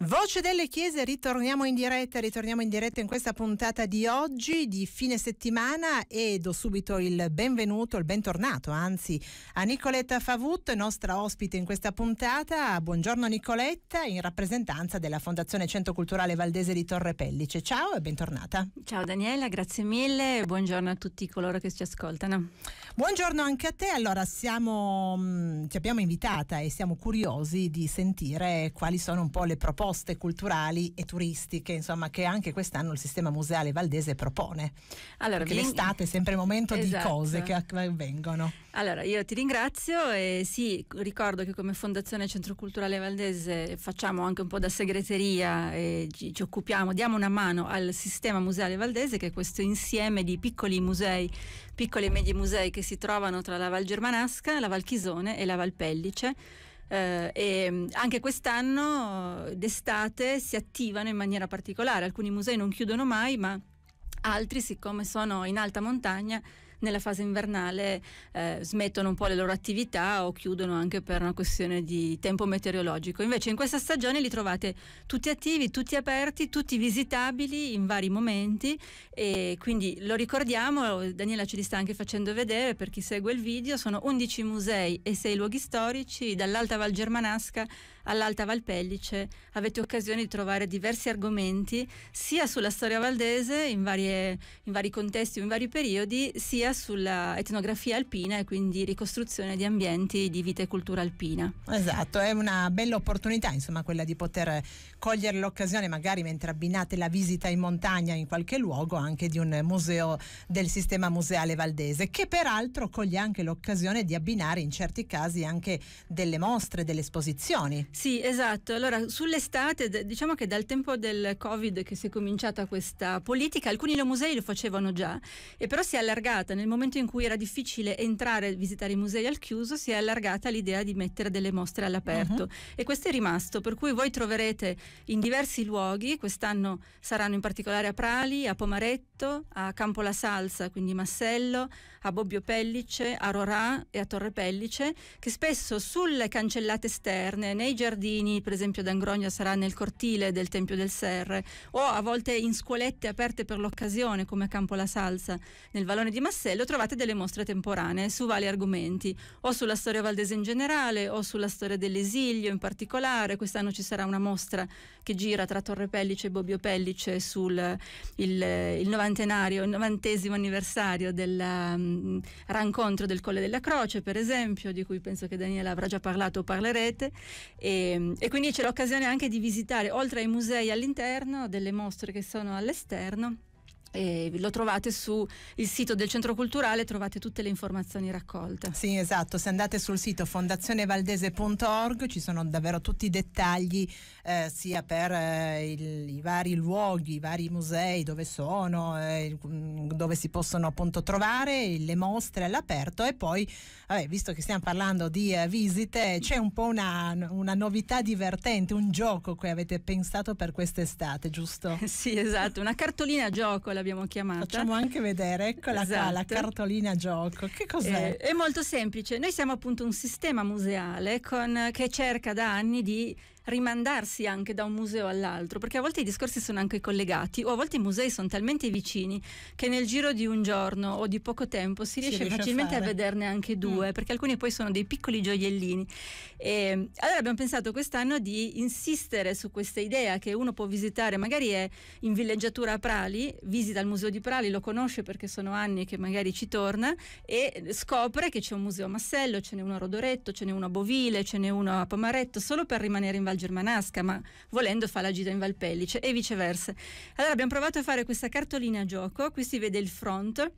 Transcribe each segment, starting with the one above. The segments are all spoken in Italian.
Voce delle Chiese, ritorniamo in diretta, ritorniamo in diretta in questa puntata di oggi, di fine settimana e do subito il benvenuto, il bentornato anzi, a Nicoletta Favut, nostra ospite in questa puntata. Buongiorno Nicoletta, in rappresentanza della Fondazione Centro Culturale Valdese di Torre Pellice. Ciao e bentornata. Ciao Daniela, grazie mille e buongiorno a tutti coloro che ci ascoltano. Buongiorno anche a te, allora siamo, mh, mm, ci abbiamo invitata e siamo curiosi di sentire quali sono un po' le proposte proposte culturali e turistiche, insomma, che anche quest'anno il sistema museale valdese propone. Allora, Perché vi... l'estate è sempre il momento esatto. di cose che avvengono. Allora, io ti ringrazio e sì, ricordo che come Fondazione Centro Culturale Valdese facciamo anche un po' da segreteria e ci, ci occupiamo, diamo una mano al sistema museale valdese che è questo insieme di piccoli musei, piccoli e medi musei che si trovano tra la Val Germanasca, la Val Chisone e la Val Pellice eh, e mm, anche quest'anno d'estate si attivano in maniera particolare, alcuni musei non chiudono mai, ma altri siccome sono in alta montagna nella fase invernale eh, smettono un po' le loro attività o chiudono anche per una questione di tempo meteorologico. Invece in questa stagione li trovate tutti attivi, tutti aperti, tutti visitabili in vari momenti e quindi lo ricordiamo, Daniela ce li sta anche facendo vedere per chi segue il video, sono 11 musei e 6 luoghi storici dall'Alta Val Germanasca all'Alta Valpellice avete occasione di trovare diversi argomenti sia sulla storia valdese in, varie, in vari contesti, o in vari periodi, sia sulla etnografia alpina e quindi ricostruzione di ambienti di vita e cultura alpina. Esatto, è una bella opportunità insomma quella di poter cogliere l'occasione magari mentre abbinate la visita in montagna in qualche luogo anche di un museo del sistema museale valdese che peraltro coglie anche l'occasione di abbinare in certi casi anche delle mostre, delle esposizioni. Sì, esatto. Allora, sull'estate, diciamo che dal tempo del Covid che si è cominciata questa politica, alcuni musei lo facevano già, e però si è allargata. Nel momento in cui era difficile entrare e visitare i musei al chiuso, si è allargata l'idea di mettere delle mostre all'aperto. Uh-huh. E questo è rimasto, per cui voi troverete in diversi luoghi, quest'anno saranno in particolare a Prali, a Pomaretto, a Campo La Salsa, quindi Massello, a Bobbio Pellice, a Rorà e a Torre Pellice, che spesso sulle cancellate esterne, nei giardini, giardini, per esempio ad Angronia sarà nel cortile del Tempio del Serre, o a volte in scuolette aperte per l'occasione, come a Campo La Salsa. Nel vallone di Massello trovate delle mostre temporanee su vari argomenti, o sulla storia valdese in generale, o sulla storia dell'esilio in particolare. Quest'anno ci sarà una mostra che gira tra Torre Pellice e Bobbio Pellice sul il, il novantenario, il novantesimo anniversario del um, mm, rancontro del Colle della Croce, per esempio, di cui penso che Daniela avrà già parlato o parlerete. E Ehm, e, quindi c'è l'occasione anche di visitare, oltre ai musei all'interno, delle mostre che sono all'esterno eh, lo trovate sul sito del centro culturale, trovate tutte le informazioni raccolte. Sì, esatto, se andate sul sito fondazionevaldese.org ci sono davvero tutti i dettagli eh, sia per eh, il, i vari luoghi, i vari musei dove sono, eh, mm, dove si possono appunto trovare, le mostre all'aperto e poi, vabbè, visto che stiamo parlando di eh, visite, c'è un po' una, una novità divertente, un gioco che avete pensato per quest'estate, giusto? sì, esatto, una cartolina gioco, la l'abbiamo chiamata. Facciamo anche vedere, eccola esatto. qua, la cartolina gioco. Che cos'è? Eh, è molto semplice, noi siamo appunto un sistema museale con, che cerca da anni di rimandarsi anche da un museo all'altro, perché a volte i discorsi sono anche collegati o a volte i musei sono talmente vicini che nel giro di un giorno o di poco tempo si riesce, si riesce facilmente a, a, vederne anche mm. due, mm. perché alcuni poi sono dei piccoli gioiellini. E, allora abbiamo pensato quest'anno di insistere su questa idea che uno può visitare, magari è in villeggiatura a Prali, visita il museo di Prali, lo conosce perché sono anni che magari ci torna e scopre che c'è un museo a Massello, ce n'è uno a Rodoretto, ce n'è uno a Bovile, ce n'è uno a Pomaretto, solo per rimanere in Val Val Germanasca, ma volendo fa la gita in Valpellice e viceversa. Allora abbiamo provato a fare questa cartolina a gioco, qui si vede il front,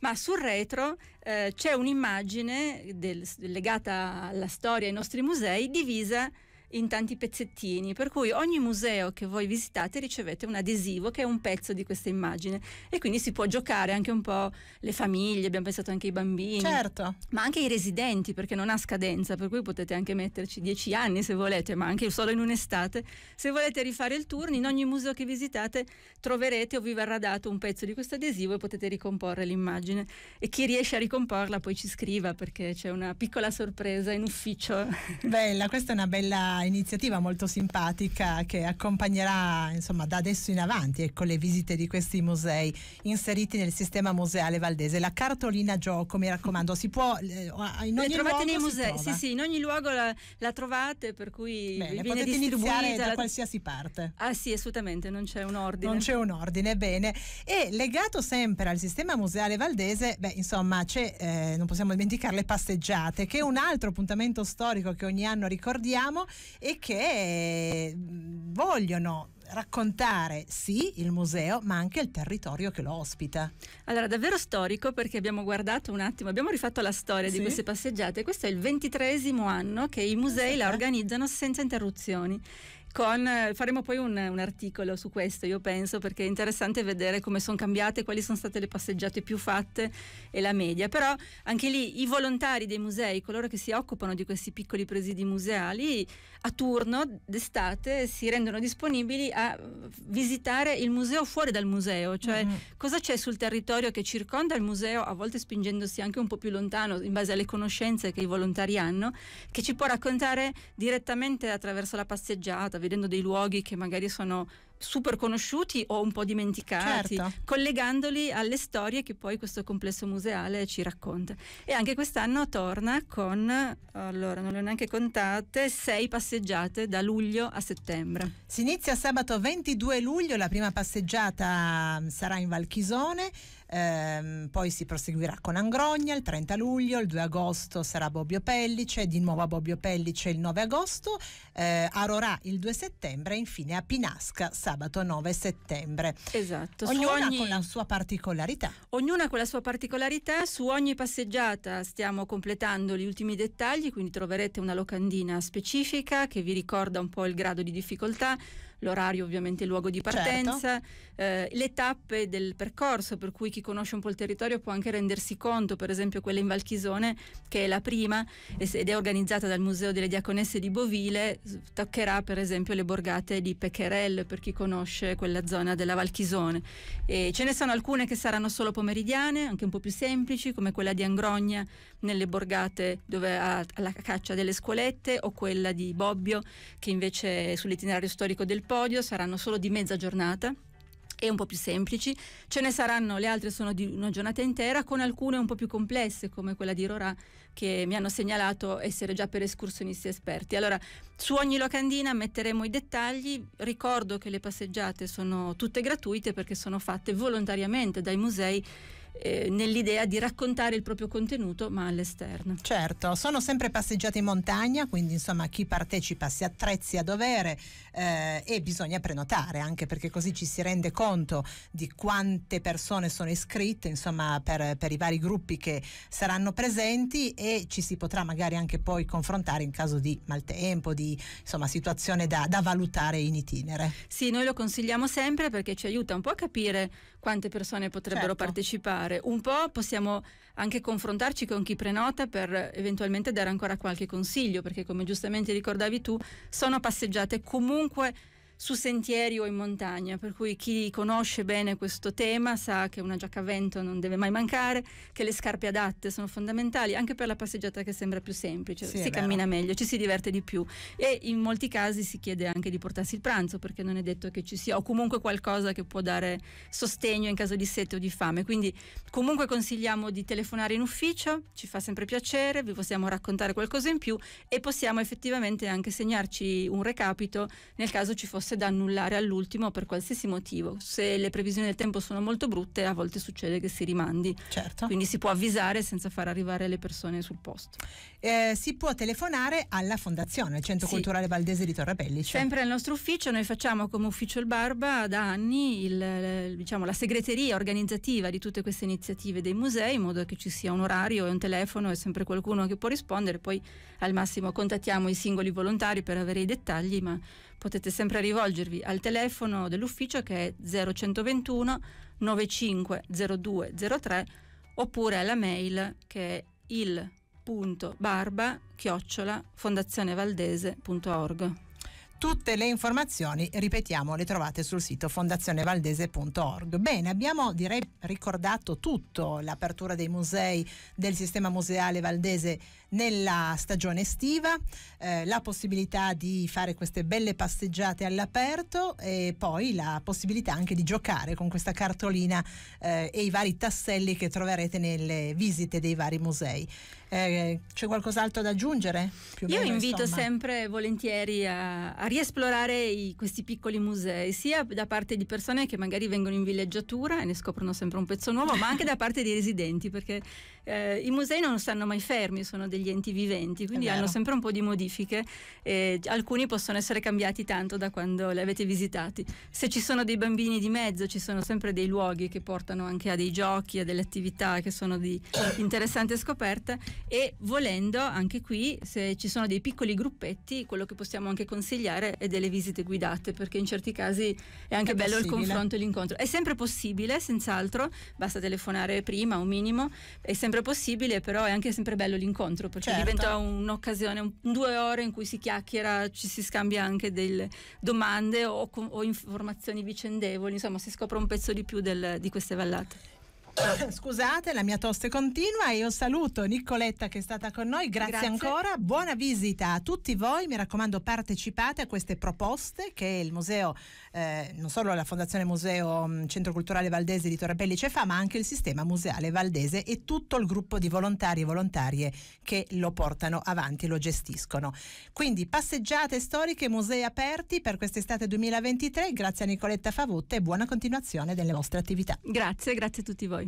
ma sul retro eh, c'è un'immagine del, legata alla storia ai nostri musei divisa in tanti pezzettini, per cui ogni museo che voi visitate ricevete un adesivo che è un pezzo di questa immagine e quindi si può giocare anche un po' le famiglie, abbiamo pensato anche ai bambini, certo. ma anche ai residenti perché non ha scadenza, per cui potete anche metterci dieci anni se volete, ma anche solo in un'estate. Se volete rifare il turno, in ogni museo che visitate troverete o vi verrà dato un pezzo di questo adesivo e potete ricomporre l'immagine e chi riesce a ricomporla poi ci scriva perché c'è una piccola sorpresa in ufficio. Bella, questa è una bella iniziativa molto simpatica che accompagnerà insomma, da adesso in avanti ecco, le visite di questi musei inseriti nel sistema museale valdese. La cartolina gioco, mi raccomando, si può eh, in ogni trovate nei musei, sì, sì, in ogni luogo la, la trovate, per cui bene, viene potete iniziare da qualsiasi parte. Ah sì, assolutamente, non c'è un ordine. Non c'è un ordine, bene. E legato sempre al sistema museale valdese, beh, insomma, eh, non possiamo dimenticare le passeggiate, che è un altro appuntamento storico che ogni anno ricordiamo e che vogliono raccontare sì il museo ma anche il territorio che lo ospita. Allora davvero storico perché abbiamo guardato un attimo, abbiamo rifatto la storia sì. di queste passeggiate, questo è il ventitresimo anno che i musei sì. Esatto. la organizzano senza interruzioni con, eh, faremo poi un, un, articolo su questo, io penso, perché è interessante vedere come sono cambiate, quali sono state le passeggiate più fatte e la media. Però anche lì i volontari dei musei, coloro che si occupano di questi piccoli presidi museali, a turno d'estate si rendono disponibili a visitare il museo fuori dal museo, cioè mm-hmm. cosa c'è sul territorio che circonda il museo, a volte spingendosi anche un po' più lontano in base alle conoscenze che i volontari hanno, che ci può raccontare direttamente attraverso la passeggiata vedendo dei luoghi che magari sono super conosciuti o un po' dimenticati, certo. collegandoli alle storie che poi questo complesso museale ci racconta. E anche quest'anno torna con, allora non le ho neanche contate, sei passeggiate da luglio a settembre. Si inizia sabato 22 luglio, la prima passeggiata mm, sarà in Valchisone. Ehm, poi si proseguirà con Angrogna il 30 luglio, il 2 agosto sarà Bobbio Pellice, di nuovo a Bobbio Pellice il 9 agosto, eh, a Rorà il 2 settembre e infine a Pinasca sabato 9 settembre. Esatto. Ognuna ogni... con la sua particolarità. Ognuna con la sua particolarità, su ogni passeggiata stiamo completando gli ultimi dettagli, quindi troverete una locandina specifica che vi ricorda un po' il grado di difficoltà l'orario ovviamente il luogo di certo. partenza, certo. eh, le tappe del percorso, per cui chi conosce un po' il territorio può anche rendersi conto, per esempio quella in Valchisone, che è la prima ed è organizzata dal Museo delle Diaconesse di Bovile, toccherà per esempio le borgate di Pecherel, per chi conosce quella zona della Valchisone. E ce ne sono alcune che saranno solo pomeridiane, anche un po' più semplici, come quella di Angrogna, nelle borgate dove ha, la caccia delle scuolette o quella di Bobbio, che invece è sull'itinerario storico del Po podio saranno solo di mezza giornata e un po' più semplici, ce ne saranno le altre sono di una giornata intera con alcune un po' più complesse come quella di Rora che mi hanno segnalato essere già per escursionisti esperti. Allora, su ogni locandina metteremo i dettagli, ricordo che le passeggiate sono tutte gratuite perché sono fatte volontariamente dai musei eh, nell'idea di raccontare il proprio contenuto ma all'esterno. Certo, sono sempre passeggiate in montagna, quindi insomma chi partecipa si attrezzi a dovere eh, e bisogna prenotare anche perché così ci si rende conto di quante persone sono iscritte insomma per, per i vari gruppi che saranno presenti e ci si potrà magari anche poi confrontare in caso di maltempo, di insomma situazione da, da valutare in itinere. Sì, noi lo consigliamo sempre perché ci aiuta un po' a capire quante persone potrebbero certo. partecipare fare. Un po' possiamo anche confrontarci con chi prenota per eventualmente dare ancora qualche consiglio, perché come giustamente ricordavi tu, sono passeggiate comunque su sentieri o in montagna, per cui chi conosce bene questo tema sa che una giacca a vento non deve mai mancare, che le scarpe adatte sono fondamentali anche per la passeggiata che sembra più semplice, sì, si cammina meglio, ci si diverte di più e in molti casi si chiede anche di portarsi il pranzo perché non è detto che ci sia o comunque qualcosa che può dare sostegno in caso di sete o di fame, quindi comunque consigliamo di telefonare in ufficio, ci fa sempre piacere, vi possiamo raccontare qualcosa in più e possiamo effettivamente anche segnarci un recapito nel caso ci fosse corse da annullare all'ultimo per qualsiasi motivo. Se le previsioni del tempo sono molto brutte, a volte succede che si rimandi. Certo. Quindi si può avvisare senza far arrivare le persone sul posto. Eh, si può telefonare alla Fondazione, il Centro sì. Culturale Valdese di Torrapelli. Pellice. Sempre al nostro ufficio, noi facciamo come ufficio il Barba da anni il, eh, diciamo, la segreteria organizzativa di tutte queste iniziative dei musei, in modo che ci sia un orario e un telefono e sempre qualcuno che può rispondere. Poi al massimo contattiamo i singoli volontari per avere i dettagli, ma potete sempre rivolgervi al telefono dell'ufficio che è 0121 950203 oppure alla mail che è il.barba chiocciola fondazionevaldese.org. Tutte le informazioni, ripetiamo, le trovate sul sito fondazionevaldese.org. Bene, abbiamo direi ricordato tutto, l'apertura dei musei del sistema museale valdese nella stagione estiva, eh, la possibilità di fare queste belle passeggiate all'aperto e poi la possibilità anche di giocare con questa cartolina eh, e i vari tasselli che troverete nelle visite dei vari musei. Eh, c'è qualcos'altro da aggiungere? Io meno, invito insomma. sempre volentieri a, a riesplorare i, questi piccoli musei, sia da parte di persone che magari vengono in villeggiatura e ne scoprono sempre un pezzo nuovo, ma anche da parte dei residenti, perché eh, i musei non stanno mai fermi, sono degli enti viventi, quindi hanno sempre un po' di modifiche e alcuni possono essere cambiati tanto da quando li avete visitati. Se ci sono dei bambini di mezzo, ci sono sempre dei luoghi che portano anche a dei giochi, a delle attività che sono di interessante scoperta e volendo anche qui se ci sono dei piccoli gruppetti quello che possiamo anche consigliare è delle visite guidate perché in certi casi è anche è bello possibile. il confronto e l'incontro è sempre possibile senz'altro basta telefonare prima un minimo è sempre possibile però è anche sempre bello l'incontro perché certo. diventa un'occasione un, due ore in cui si chiacchiera ci si scambia anche delle domande o, o informazioni vicendevoli insomma si scopre un pezzo di più del, di queste vallate Scusate, la mia tosse continua. Io saluto Nicoletta che è stata con noi. Grazie, Grazie, ancora. Buona visita a tutti voi. Mi raccomando, partecipate a queste proposte che il museo, eh, non solo la Fondazione Museo mm, Centro Culturale Valdese di Torre Pellice fa, ma anche il sistema museale valdese e tutto il gruppo di volontari e volontarie che lo portano avanti e lo gestiscono. Quindi passeggiate storiche, musei aperti per quest'estate 2023. Grazie a Nicoletta Favutta e buona continuazione delle vostre attività. Grazie, grazie a tutti voi.